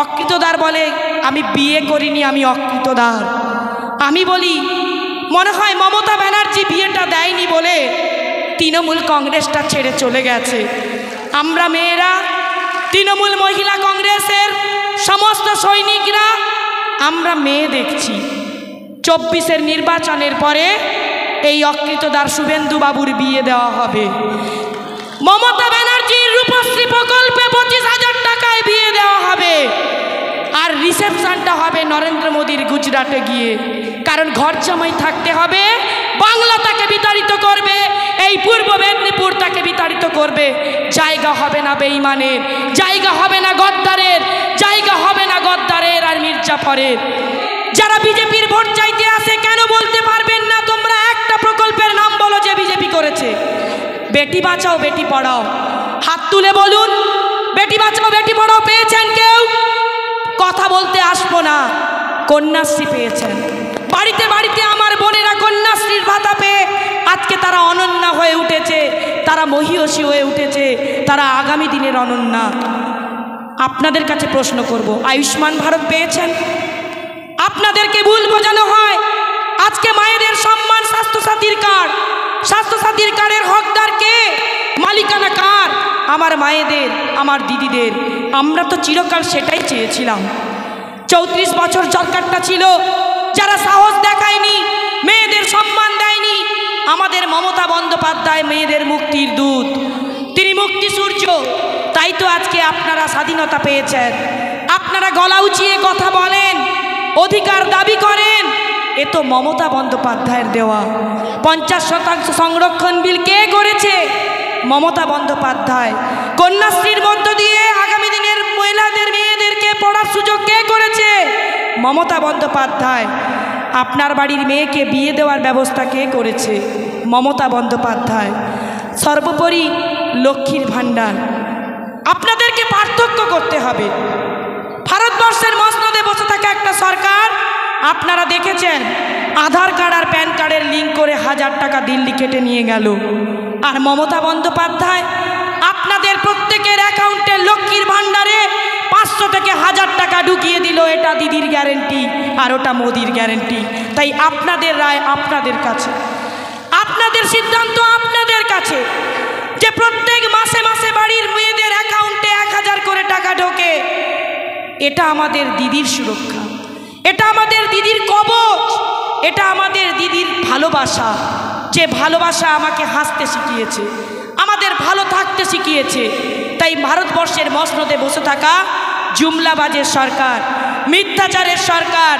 অকৃতদার বলে আমি বিয়ে করিনি আমি অকৃতদার আমি বলি মনে হয় মমতা ব্যানার্জি বিয়েটা দেয়নি বলে তৃণমূল কংগ্রেসটা ছেড়ে চলে গেছে আমরা মেয়েরা তৃণমূল মহিলা কংগ্রেসের সমস্ত সৈনিকরা আমরা মেয়ে দেখছি চব্বিশের নির্বাচনের পরে এই অকৃতদার শুভেন্দুবাবুর বিয়ে দেওয়া হবে মমতা ব্যানার্জির রূপশ্রী প্রকল্পে পঁচিশ হাজার দেওয়া হবে আর রিসেপশানটা হবে নরেন্দ্র মোদীর গুজরাটে গিয়ে কারণ ঘর জামাই থাকতে হবে বাংলা তাকে বিতাড়িত করবে এই পূর্ব মেদিনীপুর তাকে বিতাড়িত করবে জায়গা হবে না বেইমানের জায়গা হবে না গদ্দারের জায়গা হবে না গদ্দারের আর মির্জাফরের যারা বিজেপির ভোট চাইতে না কন্যাশ্রী পেয়েছেন বাড়িতে বাড়িতে আমার বোনেরা কন্যাশ্রীর ভাতা পেয়ে আজকে তারা অনন্যা হয়ে উঠেছে তারা মহিয়সী হয়ে উঠেছে তারা আগামী দিনের অনন্যা আপনাদের কাছে প্রশ্ন করব আয়ুষ্মান ভারত পেয়েছেন আপনাদেরকে ভুল বোঝানো হয় আজকে মায়েদের সম্মান স্বাস্থ্যসাথীর কার্ড স্বাস্থ্যসাথীর কার্ডের হকদার কে মালিকানা কার আমার মায়েদের আমার দিদিদের আমরা তো চিরকাল সেটাই চেয়েছিলাম চৌত্রিশ বছর সরকারটা ছিল যারা সাহস দেখায়নি মেয়েদের সম্মান দেয়নি আমাদের মমতা বন্দ্যোপাধ্যায় মেয়েদের মুক্তির দূত তিনি মুক্তি সূর্য তাই তো আজকে আপনারা স্বাধীনতা পেয়েছেন আপনারা গলা উঁচিয়ে কথা বলেন অধিকার দাবি করেন এ তো মমতা বন্দ্যোপাধ্যায়ের দেওয়া পঞ্চাশ শতাংশ সংরক্ষণ বিল কে করেছে মমতা বন্দ্যোপাধ্যায় কন্যাশ্রীর মধ্যে দেওয়ার সুযোগ কে করেছে মমতা বন্দ্যোপাধ্যায় আপনার বাড়ির মেয়েকে বিয়ে দেওয়ার ব্যবস্থা কে করেছে মমতা বন্দ্যোপাধ্যায় সর্বোপরি লক্ষ্মীর ভাণ্ডার আপনাদেরকে পার্থক্য করতে হবে ভারতবর্ষের মসনদে বসে থাকা একটা সরকার আপনারা দেখেছেন আধার কার্ড আর প্যান কার্ডের লিঙ্ক করে হাজার টাকা দিল্লি কেটে নিয়ে গেল আর মমতা বন্দ্যোপাধ্যায় আপনাদের প্রত্যেকের অ্যাকাউন্টে লক্ষ্মীর ভাণ্ডার ছিল এটা দিদির গ্যারেন্টি আর ওটা মোদির গ্যারেন্টি তাই আপনাদের রায় আপনাদের কাছে আপনাদের সিদ্ধান্ত আপনাদের কাছে যে প্রত্যেক মাসে মাসে বাড়ির মেয়েদের অ্যাকাউন্টে এক হাজার করে টাকা ঢোকে এটা আমাদের দিদির সুরক্ষা এটা আমাদের দিদির কবচ এটা আমাদের দিদির ভালোবাসা যে ভালোবাসা আমাকে হাসতে শিখিয়েছে আমাদের ভালো থাকতে শিখিয়েছে তাই ভারতবর্ষের মসনদে বসে থাকা জুমলাবাজের সরকার মিথ্যাচারের সরকার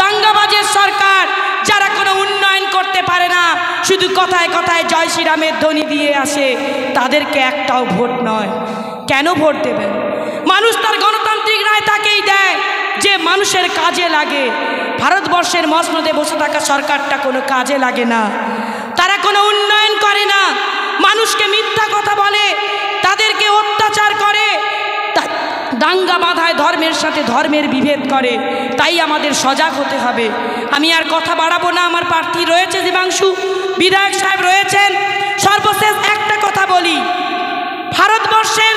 দাঙ্গাবাজের সরকার যারা কোনো উন্নয়ন করতে পারে না শুধু কথায় কথায় জয় শ্রীরামের ধ্বনি দিয়ে আসে তাদেরকে একটাও ভোট নয় কেন ভোট দেবেন মানুষ তার গণতান্ত্রিক রায় তাকেই দেয় যে মানুষের কাজে লাগে ভারতবর্ষের মসনদে বসে থাকা সরকারটা কোনো কাজে লাগে না তারা কোনো উন্নয়ন করে না মানুষকে মিথ্যা কথা বলে তাদেরকে অত্যাচার করে দাঙ্গা বাঁধায় ধর্মের সাথে ধর্মের বিভেদ করে তাই আমাদের সজাগ হতে হবে আমি আর কথা বাড়াবো না আমার প্রার্থী রয়েছে দেবাংশু বিধায়ক সাহেব রয়েছেন সর্বশেষ একটা কথা বলি ভারতবর্ষের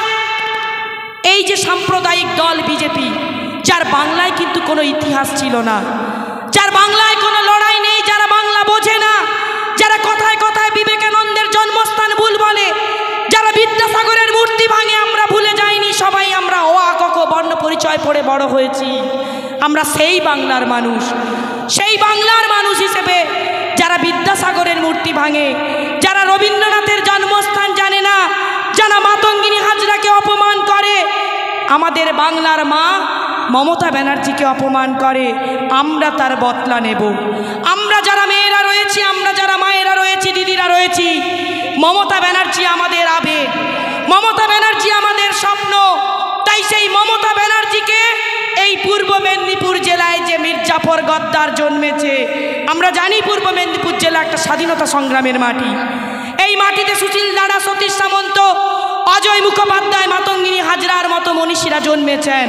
এই যে সাম্প্রদায়িক দল বিজেপি যার বাংলায় কিন্তু কোনো ইতিহাস ছিল না যার বাংলায় কোনো লড়াই নেই যারা বাংলা বোঝে না করে বড় হয়েছি আমরা সেই বাংলার মানুষ সেই বাংলার মানুষ হিসেবে যারা বিদ্যাসাগরের মূর্তি ভাঙে যারা রবীন্দ্রনাথের জন্মস্থান জানে না যারা মাতঙ্গিনী হাজরাকে অপমান করে আমাদের বাংলার মা মমতা ব্যানার্জিকে অপমান করে আমরা তার বতলা নেব আমরা যারা মেয়েরা রয়েছি আমরা যারা মায়েরা রয়েছি দিদিরা রয়েছি মমতা ব্যানার্জি আমাদের আবেগ মমতা ব্যানার্জি আমাদের স্বপ্ন তাই সেই মমতা ব্যানার্জিকে এই পূর্ব মেদিনীপুর জেলায় যে মির্জাফর গদ্দার জন্মেছে আমরা জানি পূর্ব মেদিনীপুর জেলা একটা স্বাধীনতা সংগ্রামের মাটি এই মাটিতে সুশীল দাঁড়া সতীশ সামন্ত অজয় মুখোপাধ্যায় মাতঙ্গিনী হাজরার মতো মনীষীরা জন্মেছেন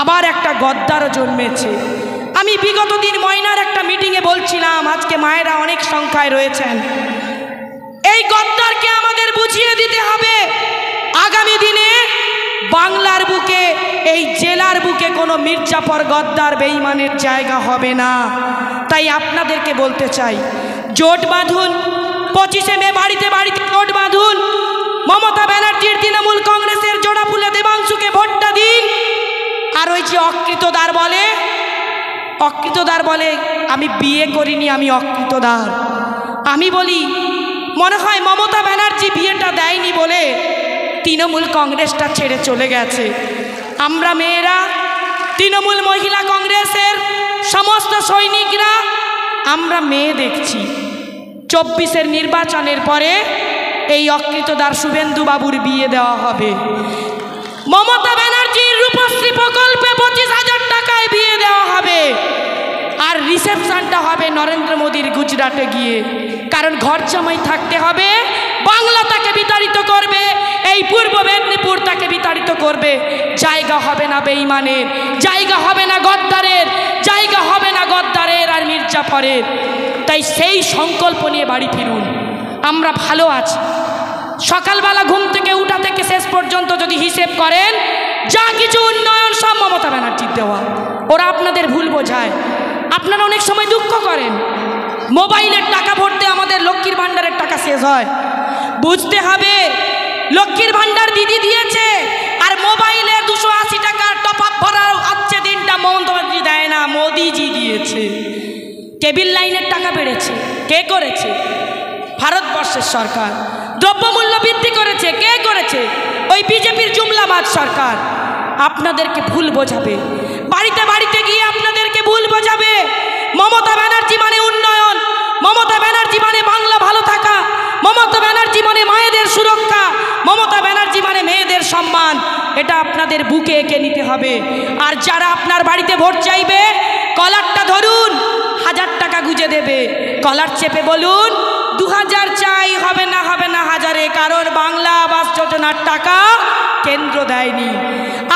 আবার একটা গদ্দারও জন্মেছে আমি বিগত দিন ময়নার একটা মিটিংয়ে বলছিলাম আজকে মায়েরা অনেক সংখ্যায় রয়েছেন এই গদ্দারকে আমাদের বুঝিয়ে দিতে হবে আগামী দিনে বাংলার বুকে এই জেলার বুকে কোনো মির্জাফর গদ্দার বেইমানের জায়গা হবে না তাই আপনাদেরকে বলতে চাই জোট বাঁধুন পঁচিশে মে বাড়িতে বাড়িতে জোট বাঁধুন মমতা ব্যানার্জির তৃণমূল কংগ্রেসের জোড়াফুলে দেবাংশুকে ভোটটা দিন আর ওই যে অকৃতদার বলে অকৃতদার বলে আমি বিয়ে করিনি আমি অকৃতদার আমি বলি মনে হয় মমতা ব্যানার্জি বিয়েটা দেয়নি বলে তৃণমূল কংগ্রেসটা ছেড়ে চলে গেছে আমরা মেয়েরা তৃণমূল মহিলা কংগ্রেসের সমস্ত সৈনিকরা আমরা মেয়ে দেখছি চব্বিশের নির্বাচনের পরে এই অকৃতদার শুভেন্দুবাবুর বিয়ে দেওয়া হবে মমতা ব্যানার্জির রূপশ্রী প্রকল্পে পঁচিশ হাজার টাকায় বিয়ে দেওয়া হবে আর রিসেপশনটা হবে নরেন্দ্র মোদী গুজরাটে গিয়ে কারণ ঘর জামাই থাকতে হবে বাংলা তাকে বিতাড়িত করবে এই পূর্ব মেদিনীপুর তাকে বিতাড়িত করবে জায়গা হবে না বেইমানের জায়গা হবে না গদ্দারের জায়গা হবে না গদ্দারের আর মির্জাফরের তাই সেই সংকল্প নিয়ে বাড়ি ফিরুন আমরা ভালো আছি সকালবেলা ঘুম থেকে উঠা থেকে শেষ পর্যন্ত যদি হিসেব করেন যা কিছু উন্নয়ন সব মমতা ব্যানার্জির দেওয়া ওরা আপনাদের ভুল বোঝায় আপনারা অনেক সময় দুঃখ করেন মোবাইলের টাকা ভরতে আমাদের লক্ষ্মীর ভাণ্ডারের টাকা শেষ হয় বুঝতে হবে লক্ষ্মীর ভাণ্ডার দিদি দিয়েছে আর মোবাইলে দুশো আশি টাকার টপ আপ ভরার আজকে দিনটা মমতাবাজি দেয় না মোদিজি দিয়েছে কেবিল লাইনের টাকা বেড়েছে কে করেছে ভারতবর্ষের সরকার দ্রব্যমূল্য বৃদ্ধি করেছে কে করেছে ওই বিজেপির জুমলাবাদ সরকার আপনাদেরকে ভুল বোঝাবে বাড়িতে বাড়িতে গিয়ে আপনাদেরকে ভুল বোঝাবে মমতা ব্যানার্জি মানে উন্নয়ন মমতা ব্যানার্জি মানে বাংলা ভালো থাকা মমতা ব্যানার্জি মানে মায়েদের সুরক্ষা মমতা ব্যানার্জি মানে মেয়েদের সম্মান এটা আপনাদের বুকে এঁকে নিতে হবে আর যারা আপনার বাড়িতে ভোট চাইবে কলারটা ধরুন হাজার টাকা গুজে দেবে কলার চেপে বলুন দু হাজার চাই হবে না হবে না হাজারে কারণ বাংলা আবাস যোজনার টাকা কেন্দ্র দেয়নি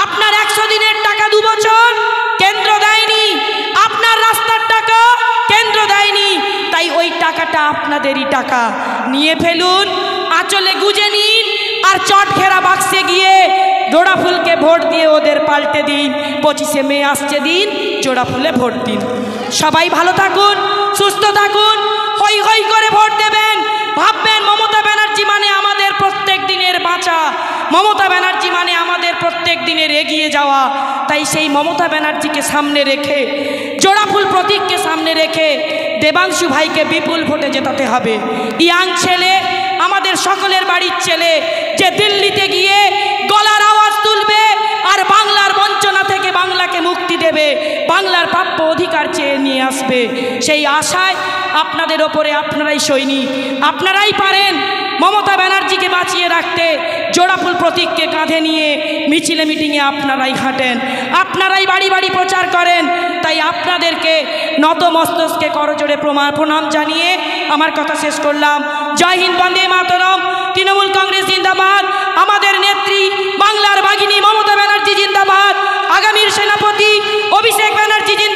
আপনার একশো দিনের টাকা দু বছর কেন্দ্র দেয়নি আপনার রাস্তার পেমেন্টও দেয়নি তাই ওই টাকাটা আপনাদেরই টাকা নিয়ে ফেলুন আঁচলে গুজে নিন আর চট ঘেরা বাক্সে গিয়ে জোড়া ফুলকে ভোট দিয়ে ওদের পাল্টে দিন পঁচিশে মে আসছে দিন জোড়া ফুলে ভোট দিন সবাই ভালো থাকুন সুস্থ থাকুন হই হই করে ভোট দেবেন ভাববেন মমতা ব্যানার্জি মানে আমাদের প্রত্যেক দিনের বাঁচা মমতা ব্যানার্জি মানে আমাদের প্রত্যেক দিনের এগিয়ে যাওয়া তাই সেই মমতা ব্যানার্জিকে সামনে রেখে জোড়াফুল প্রতীককে সামনে রেখে দেবাংশু ভাইকে বিপুল ভোটে জেতাতে হবে ইয়াং ছেলে আমাদের সকলের বাড়ির ছেলে যে দিল্লিতে গিয়ে গলার আওয়াজ তুলবে আর বাংলার বঞ্চনা থেকে বাংলাকে মুক্তি দেবে বাংলার প্রাপ্য অধিকার চেয়ে নিয়ে আসবে সেই আশায় আপনাদের ওপরে আপনারাই সৈনিক আপনারাই পারেন মমতা ব্যানার্জিকে বাঁচিয়ে রাখতে জোড়াফুল প্রতীককে কাঁধে নিয়ে মিছিলে মিটিংয়ে আপনারাই হাঁটেন আপনারাই বাড়ি বাড়ি প্রচার করেন তাই আপনাদেরকে নত মস্তকে করজোড়ে প্রমাণ প্রণাম জানিয়ে আমার কথা শেষ করলাম জয় হিন্দ বন্দে মাতরম তৃণমূল কংগ্রেস জিন্দাবাদ আমাদের নেত্রী বাংলার বাগিনী মমতা ব্যানার্জি জিন্দাবাদ আগামীর সেনাপতি অভিষেক ব্যানার্জি জিন্দাবাদ